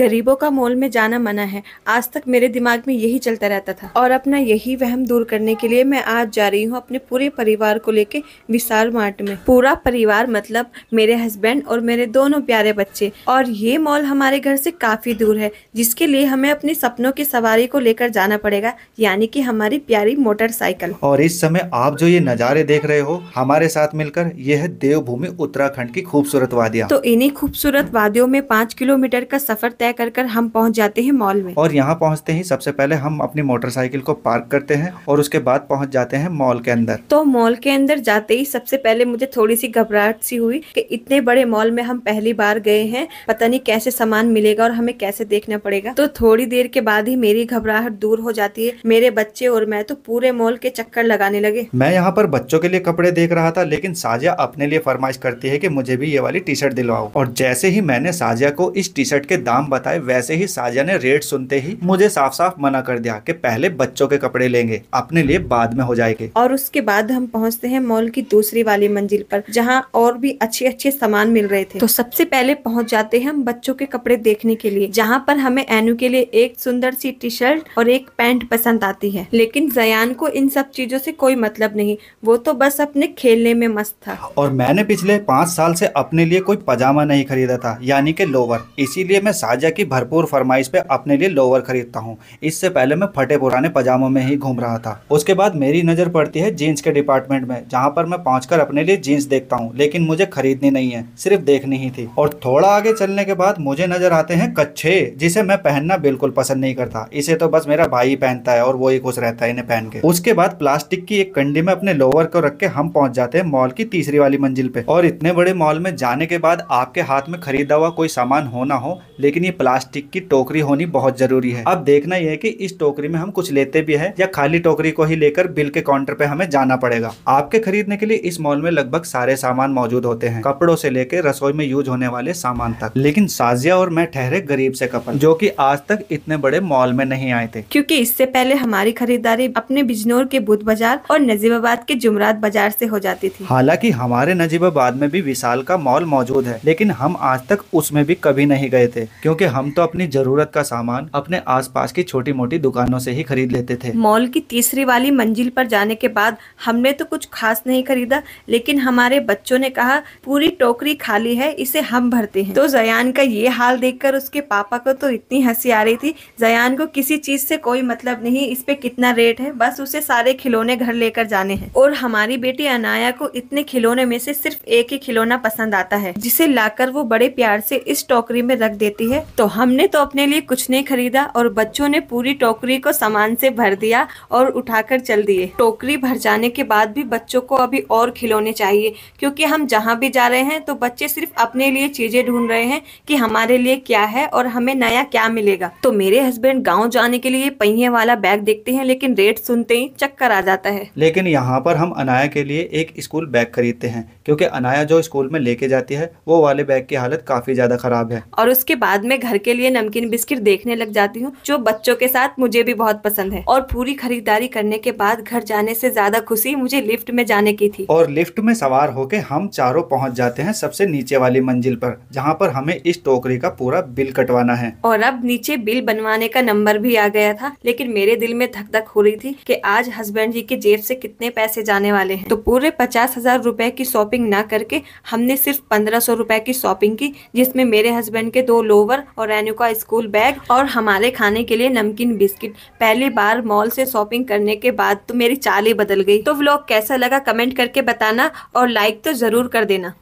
गरीबों का मॉल में जाना मना है आज तक मेरे दिमाग में यही चलता रहता था और अपना यही वहम दूर करने के लिए मैं आज जा रही हूँ अपने पूरे परिवार को लेके विशाल मार्ट में पूरा परिवार मतलब मेरे हस्बैंड और मेरे दोनों प्यारे बच्चे और ये मॉल हमारे घर से काफी दूर है जिसके लिए हमें अपने सपनों की सवारी को लेकर जाना पड़ेगा यानी की हमारी प्यारी मोटरसाइकिल और इस समय आप जो ये नज़ारे देख रहे हो हमारे साथ मिलकर यह है देवभूमि उत्तराखंड की खूबसूरत वादिया तो इन्हीं खूबसूरत वादियों में पाँच किलोमीटर का सफर तय तय कर कर हम पहुंच जाते हैं मॉल में और यहाँ पहुंचते ही सबसे पहले हम अपनी मोटरसाइकिल को पार्क करते हैं और उसके बाद पहुंच जाते हैं मॉल के अंदर तो मॉल के अंदर जाते ही सबसे पहले मुझे थोड़ी सी घबराहट सी हुई कि इतने बड़े मॉल में हम पहली बार गए हैं पता नहीं कैसे सामान मिलेगा और हमें कैसे देखना पड़ेगा तो थोड़ी देर के बाद ही मेरी घबराहट दूर हो जाती है मेरे बच्चे और मैं तो पूरे मॉल के चक्कर लगाने लगे मैं यहाँ पर बच्चों के लिए कपड़े देख रहा था लेकिन साजिया अपने लिए फरमाइश करती है की मुझे भी ये वाली टी शर्ट दिलवाओ और जैसे ही मैंने साजिया को इस टी शर्ट के दाम बताए वैसे ही साजिया ने रेट सुनते ही मुझे साफ साफ मना कर दिया कि पहले बच्चों के कपड़े लेंगे अपने लिए बाद में हो जाएंगे और उसके बाद हम पहुंचते हैं मॉल की दूसरी वाली मंजिल पर जहां और भी अच्छे अच्छे सामान मिल रहे थे तो सबसे पहले पहुंच जाते हैं हम बच्चों के कपड़े देखने के लिए जहाँ पर हमें एनू के लिए एक सुंदर सी टी शर्ट और एक पैंट पसंद आती है लेकिन जयान को इन सब चीजों से कोई मतलब नहीं वो तो बस अपने खेलने में मस्त था और मैंने पिछले पाँच साल से अपने लिए कोई पजामा नहीं खरीदा था यानी के लोवर इसीलिए मैं साज राजा की भरपूर फरमाइश पे अपने लिए लोअर खरीदता हूँ इससे पहले मैं फटे पुराने पजामों में ही घूम रहा था उसके बाद मेरी नज़र पड़ती है जीन्स के डिपार्टमेंट में जहाँ पर मैं पहुँच अपने लिए जीन्स देखता हूँ लेकिन मुझे खरीदनी नहीं है सिर्फ देखनी ही थी और थोड़ा आगे चलने के बाद मुझे नजर आते हैं कच्छे जिसे मैं पहनना बिल्कुल पसंद नहीं करता इसे तो बस मेरा भाई पहनता है और वो ही खुश रहता है इन्हें पहन के उसके बाद प्लास्टिक की एक कंडी में अपने लोवर को रख के हम पहुंच जाते हैं मॉल की तीसरी वाली मंजिल पे और इतने बड़े मॉल में जाने के बाद आपके हाथ में खरीदा हुआ कोई सामान होना हो लेकिन ये ये प्लास्टिक की टोकरी होनी बहुत जरूरी है अब देखना यह है कि इस टोकरी में हम कुछ लेते भी है या खाली टोकरी को ही लेकर बिल के काउंटर पे हमें जाना पड़ेगा आपके खरीदने के लिए इस मॉल में लगभग सारे सामान मौजूद होते हैं कपड़ों से लेकर रसोई में यूज होने वाले सामान तक लेकिन साजिया और मैं ठहरे गरीब से कपड़े जो की आज तक इतने बड़े मॉल में नहीं आए थे क्यूँकी इससे पहले हमारी खरीदारी अपने बिजनौर के बुध बाजार और नजीबाबाद के जुमरात बाजार ऐसी हो जाती थी हालांकि हमारे नजीबाबाद में भी विशाल का मॉल मौजूद है लेकिन हम आज तक उसमें भी कभी नहीं गए थे क्योंकि क्योंकि हम तो अपनी जरूरत का सामान अपने आसपास की छोटी मोटी दुकानों से ही खरीद लेते थे मॉल की तीसरी वाली मंजिल पर जाने के बाद हमने तो कुछ खास नहीं खरीदा लेकिन हमारे बच्चों ने कहा पूरी टोकरी खाली है इसे हम भरते हैं तो जयान का ये हाल देख उसके पापा को तो इतनी हंसी आ रही थी जयान को किसी चीज से कोई मतलब नहीं इस पे कितना रेट है बस उसे सारे खिलौने घर लेकर जाने हैं और हमारी बेटी अनाया को इतने खिलौने में से सिर्फ एक ही खिलौना पसंद आता है जिसे लाकर वो बड़े प्यार से इस टोकरी में रख देती है तो हमने तो अपने लिए कुछ नहीं खरीदा और बच्चों ने पूरी टोकरी को सामान से भर दिया और उठाकर चल दिए टोकरी भर जाने के बाद भी बच्चों को अभी और खिलौने चाहिए क्योंकि हम जहाँ भी जा रहे हैं तो बच्चे सिर्फ अपने लिए चीजें ढूंढ रहे हैं कि हमारे लिए क्या है और हमें नया क्या मिलेगा तो मेरे हस्बैंड गाँव जाने के लिए पहिए वाला बैग देखते हैं लेकिन रेट सुनते ही चक्कर आ जाता है लेकिन यहाँ पर हम अनाया के लिए एक स्कूल बैग खरीदते हैं क्योंकि अनाया जो स्कूल में लेके जाती है वो वाले बैग की हालत काफी ज्यादा खराब है और उसके बाद में घर के लिए नमकीन बिस्किट देखने लग जाती हूँ जो बच्चों के साथ मुझे भी बहुत पसंद है और पूरी खरीदारी करने के बाद घर जाने से ज्यादा खुशी मुझे लिफ्ट में जाने की थी और लिफ्ट में सवार होकर हम चारों पहुँच जाते हैं सबसे नीचे वाली मंजिल पर जहाँ पर हमें इस टोकरी का पूरा बिल कटवाना है और अब नीचे बिल बनवाने का नंबर भी आ गया था लेकिन मेरे दिल में धक धक हो रही थी कि आज हस्बैंड जी के जेब से कितने पैसे जाने वाले हैं तो पूरे पचास हजार रूपए की शॉपिंग ना करके हमने सिर्फ पंद्रह सौ रूपए की शॉपिंग की जिसमें मेरे हस्बैंड के दो लोवर और रेनू का स्कूल बैग और हमारे खाने के लिए नमकीन बिस्किट पहली बार मॉल से शॉपिंग करने के बाद तो मेरी चाल ही बदल गई तो व्लॉग कैसा लगा कमेंट करके बताना और लाइक तो ज़रूर कर देना